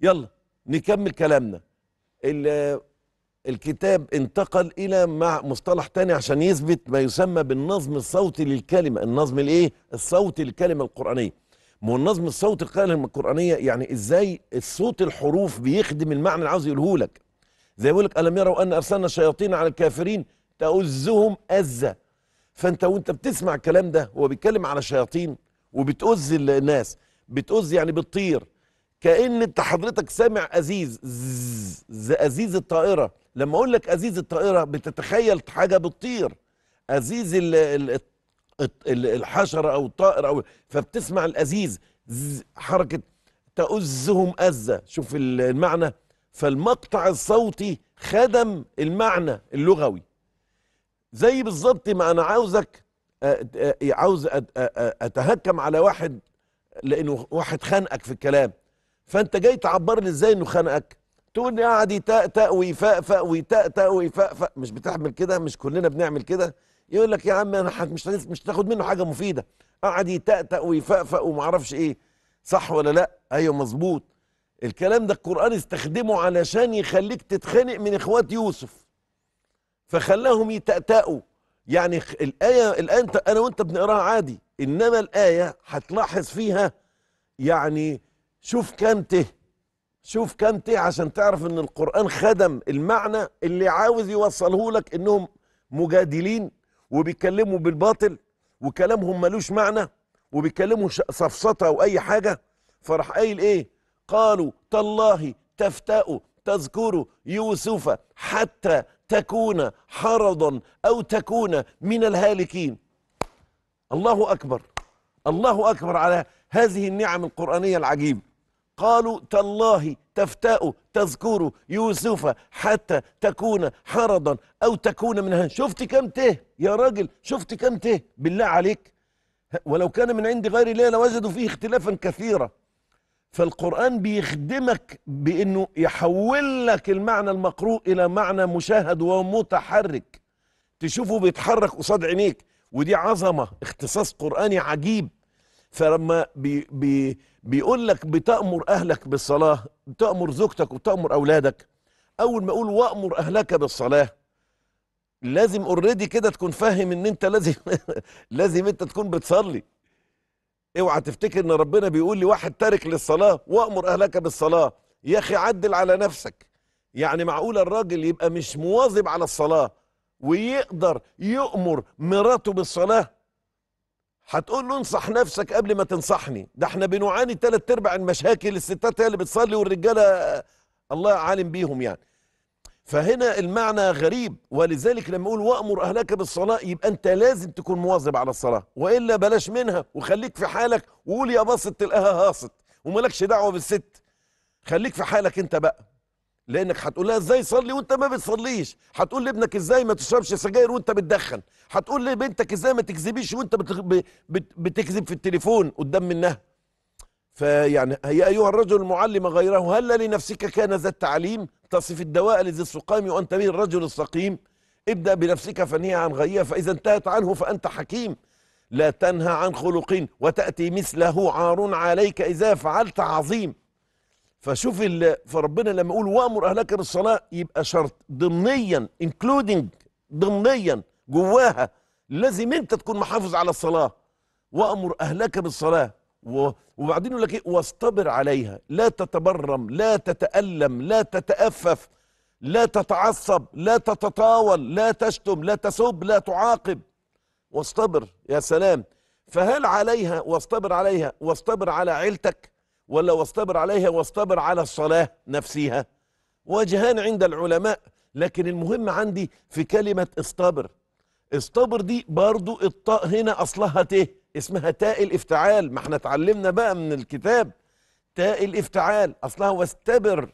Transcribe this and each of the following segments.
يلا نكمل كلامنا الكتاب انتقل الى مع مصطلح تاني عشان يثبت ما يسمى بالنظم الصوتي للكلمه النظم الايه الصوتي للكلمه القرانيه ما هو النظم الصوتي للكلمه القرانيه يعني ازاي الصوت الحروف بيخدم المعنى اللي عاوز يقوله لك زي يقولك لك الم يروا ان ارسلنا الشياطين على الكافرين تؤزهم أزة فانت وانت بتسمع الكلام ده هو بيتكلم على شياطين وبتؤز الناس بتؤز يعني بتطير كان انت حضرتك سامع ازيز ازيز الطائره لما اقول لك ازيز الطائره بتتخيل حاجه بتطير ازيز ال ال ال الحشره او الطائر او فبتسمع الازيز حركه تؤزهم ازه شوف المعنى فالمقطع الصوتي خدم المعنى اللغوي زي بالظبط ما انا عاوزك عاوز اتهكم على واحد لانه واحد خانقك في الكلام فانت جاي تعبر لي ازاي انه خانقك تقول لي قاعد يتأتأ ويفأفأ فاء ويفأفأ تاء فاء مش بتعمل كده مش كلنا بنعمل كده يقول لك يا عم انا مش مش تاخد منه حاجه مفيده قاعد يتأتأ ويفأفأ وما اعرفش ايه صح ولا لا ايوه مظبوط الكلام ده القران استخدمه علشان يخليك تتخانق من اخوات يوسف فخلاهم يتأتأوا يعني الايه الان انا وانت بنقراها عادي انما الايه هتلاحظ فيها يعني شوف كانته شوف كانته عشان تعرف ان القرآن خدم المعنى اللي عاوز يوصله لك انهم مجادلين وبيتكلموا بالباطل وكلامهم ملوش معنى وبيتكلموا سفسطه او اي حاجه فراح قايل ايه قالوا تالله تفتأ تذكر يوسف حتى تكون حرضا او تكون من الهالكين الله اكبر الله اكبر على هذه النعم القرانيه العجيبه قالوا تالله تفتاء تذكر يوسف حتى تكون حرضا أو تكون من هن شفت كم ته يا راجل شفت كم ته بالله عليك ولو كان من عند غير الله لوجدوا فيه اختلافا كثيرا فالقرآن بيخدمك بأنه يحول لك المعنى المقروء إلى معنى مشاهد ومتحرك تشوفه بيتحرك قصاد عينيك ودي عظمة اختصاص قرآني عجيب فلما بي بي بيقول لك بتأمر أهلك بالصلاة بتأمر زوجتك وبتأمر أولادك أول ما أقول وأمر أهلك بالصلاة لازم اوريدي كده تكون فاهم ان انت لازم لازم انت تكون بتصلي اوعى تفتكر ان ربنا بيقول لي واحد تارك للصلاه وامر اهلك بالصلاه يا اخي عدل على نفسك يعني معقول الراجل يبقى مش مواظب على الصلاه ويقدر يؤمر مراته بالصلاه هتقول له انصح نفسك قبل ما تنصحني ده احنا بنعاني ثلاث ارباع المشاكل الستات هي اللي بتصلي والرجاله الله عالم بيهم يعني فهنا المعنى غريب ولذلك لما اقول وامر اهلك بالصلاه يبقى انت لازم تكون مواظب على الصلاه والا بلاش منها وخليك في حالك وقول يا باسط تلقاها هاصت ومالكش دعوه بالست خليك في حالك انت بقى لانك هتقول لها ازاي صلي وانت ما بتصليش هتقول لابنك ازاي ما تشربش سجاير وانت بتدخن هتقول لبنتك ازاي ما تكذبيش وانت بتكذب في التليفون قدام منها فيعني يا ايها الرجل المعلم غيره هل لنفسك كان ذا التعليم تصف الدواء لذي السقام وانت به الرجل السقيم ابدا بنفسك فنهي عن غيها فاذا انتهت عنه فانت حكيم لا تنهى عن خلق وتاتي مثله عار عليك اذا فعلت عظيم فشوف فربنا لما يقول وامر اهلك بالصلاه يبقى شرط ضمنيا انكلودنج ضمنيا جواها لازم انت تكون محافظ على الصلاه وامر اهلك بالصلاه وبعدين يقول لك ايه واصطبر عليها لا تتبرم لا تتالم لا تتافف لا تتعصب لا تتطاول لا تشتم لا تسب لا تعاقب واصطبر يا سلام فهل عليها واصطبر عليها واصطبر على عيلتك ولا واصطبر عليها واصطبر على الصلاة نفسها وجهان عند العلماء لكن المهم عندي في كلمة اصطبر اصطبر دي برضو الطاء هنا أصلها ت اسمها تاء الافتعال ما احنا اتعلمنا بقى من الكتاب تاء الافتعال أصلها واستبر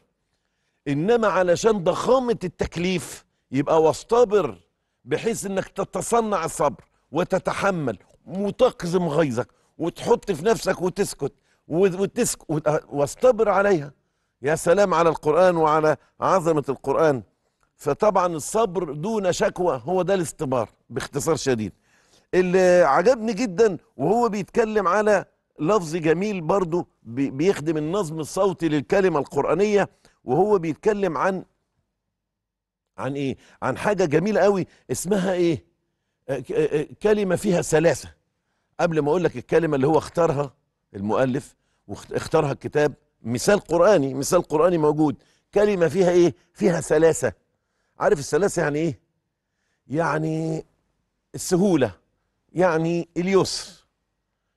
إنما علشان ضخامة التكليف يبقى واصطبر بحيث انك تتصنع الصبر وتتحمل وتقزم غيظك وتحط في نفسك وتسكت وتسك واصطبر عليها يا سلام على القرآن وعلى عظمة القرآن فطبعا الصبر دون شكوى هو ده الاستبار باختصار شديد اللي عجبني جدا وهو بيتكلم على لفظ جميل برضو بيخدم النظم الصوتي للكلمة القرآنية وهو بيتكلم عن عن ايه عن حاجة جميلة قوي اسمها ايه كلمة فيها سلاسة قبل ما اقول لك الكلمة اللي هو اختارها المؤلف واختارها الكتاب مثال قرآني مثال قرآني موجود كلمة فيها إيه؟ فيها سلاسة عارف السلاسة يعني إيه؟ يعني السهولة يعني اليسر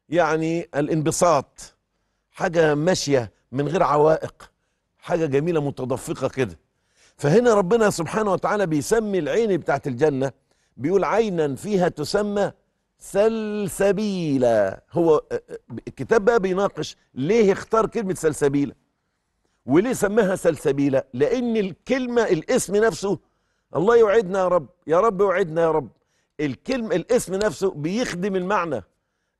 يعني الانبساط حاجة ماشية من غير عوائق حاجة جميلة متدفقة كده فهنا ربنا سبحانه وتعالى بيسمي العين بتاعت الجنة بيقول عينا فيها تسمى سلسبيلة هو الكتاب بقى بيناقش ليه اختار كلمة سلسبيلة وليه سماها سلسبيلة لأن الكلمة الاسم نفسه الله يوعدنا يا رب يا رب يوعدنا يا رب الكلمة الاسم نفسه بيخدم المعنى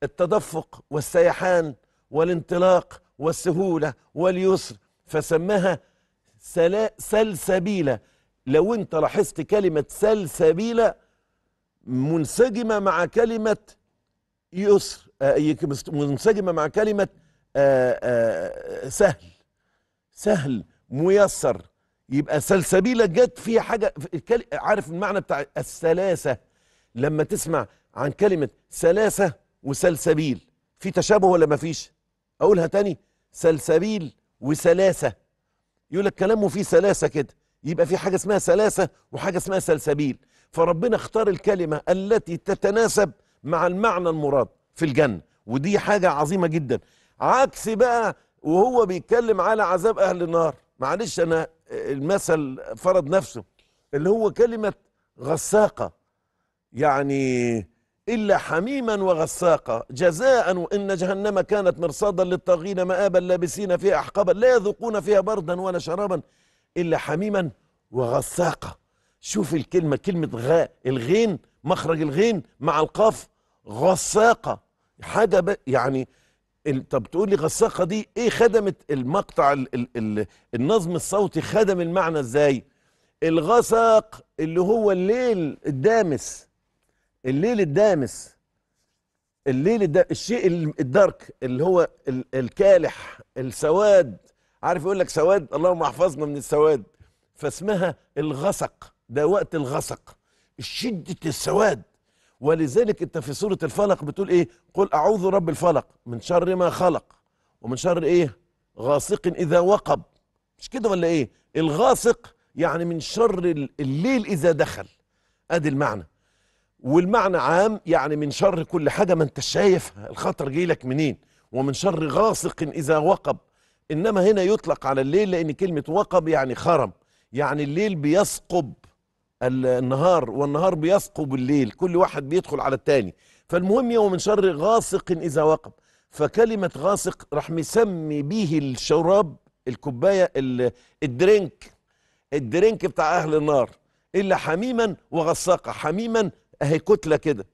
التدفق والسيحان والانطلاق والسهولة واليسر فسماها سلسبيلة لو انت لاحظت كلمة سلسبيلة منسجمة مع كلمة يسر آه، منسجمة مع كلمة آه، آه، سهل سهل ميسر يبقى سلسبيلة جت فيها حاجة عارف المعنى بتاع السلاسة لما تسمع عن كلمة سلاسة وسلسبيل في تشابه ولا مفيش أقولها تاني سلسبيل وسلاسة يقول لك كلامه فيه سلاسة كده يبقى في حاجة اسمها سلاسة وحاجة اسمها سلسبيل فربنا اختار الكلمة التي تتناسب مع المعنى المراد في الجنة ودي حاجة عظيمة جدا عكس بقى وهو بيتكلم على عذاب أهل النار معلش أنا المثل فرض نفسه اللي هو كلمة غساقة يعني إلا حميما وغساقا جزاء وإن جهنم كانت مرصادا للطاغين مآبا لابسين فيها أحقابا لا يذوقون فيها بردا ولا شرابا إلا حميما وغساقا شوف الكلمة كلمة غاء الغين مخرج الغين مع القاف غساقة حاجة يعني طب تقول لي غساقة دي ايه خدمت المقطع الـ الـ الـ النظم الصوتي خدم المعنى ازاي الغسق اللي هو الليل الدامس الليل الدامس الليل الد... الشيء الدارك اللي هو ال... الكالح السواد عارف يقول لك سواد اللهم احفظنا من السواد فاسمها الغسق ده وقت الغسق شدة السواد ولذلك انت في سورة الفلق بتقول ايه قل اعوذ رب الفلق من شر ما خلق ومن شر ايه غاسق اذا وقب مش كده ولا ايه الغاسق يعني من شر الليل اذا دخل ادي المعنى والمعنى عام يعني من شر كل حاجة ما انت شايفها الخطر جاي لك منين ومن شر غاسق إذا وقب إنما هنا يطلق على الليل لأن كلمة وقب يعني خرم يعني الليل بيثقب النهار والنهار بيثقب بالليل كل واحد بيدخل على التاني فالمهم ومن شر غاسق إذا وقب فكلمة غاسق راح مسمي به الشراب الكوباية الدرينك الدرينك بتاع أهل النار إلا حميما وغساقة حميما أهي كتلة كده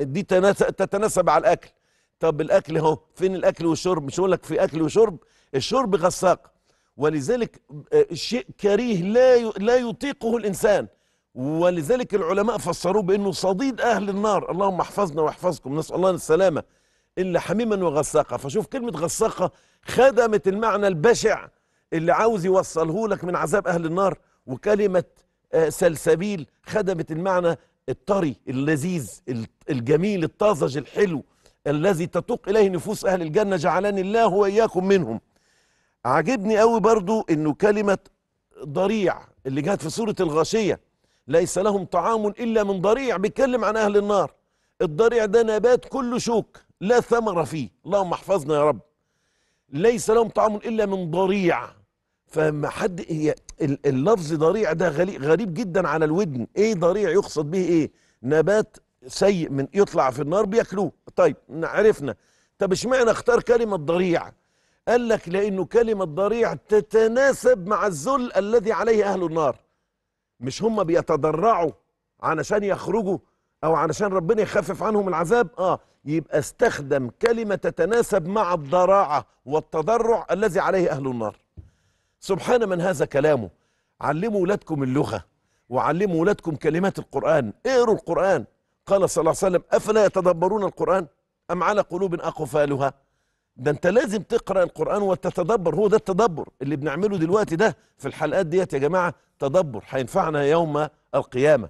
دي تتناسب على الأكل طب الأكل أهو فين الأكل والشرب مش أقول لك في أكل وشرب الشرب غساقة ولذلك آه، شيء كريه لا لا يطيقه الانسان ولذلك العلماء فسروه بانه صديد اهل النار اللهم احفظنا واحفظكم نسال الله السلامه الا حميما وغساقه فشوف كلمه غساقه خدمت المعنى البشع اللي عاوز يوصله لك من عذاب اهل النار وكلمه آه، سلسبيل خدمت المعنى الطري اللذيذ الجميل الطازج الحلو الذي تتوق اليه نفوس اهل الجنه جعلني الله واياكم منهم عاجبني قوي برضو انه كلمة ضريع اللي جات في سورة الغاشية ليس لهم طعام الا من ضريع بيتكلم عن اهل النار الضريع ده نبات كله شوك لا ثمر فيه اللهم احفظنا يا رب ليس لهم طعام الا من ضريع فما حد هي اللفظ ضريع ده غريب جدا على الودن ايه ضريع يقصد به ايه نبات سيء من يطلع في النار بياكلوه طيب عرفنا طب اشمعنى اختار كلمه ضريع قال لك لأنه كلمة ضريع تتناسب مع الذل الذي عليه أهل النار مش هم بيتضرعوا علشان يخرجوا أو علشان ربنا يخفف عنهم العذاب آه يبقى استخدم كلمة تتناسب مع الضراعة والتضرع الذي عليه أهل النار سبحان من هذا كلامه علموا اولادكم اللغة وعلموا اولادكم كلمات القرآن اقروا القرآن قال صلى الله عليه وسلم أفلا يتدبرون القرآن أم على قلوب أقفالها ده انت لازم تقرا القران وتتدبر هو ده التدبر اللي بنعمله دلوقتي ده في الحلقات ديت يا جماعه تدبر هينفعنا يوم القيامه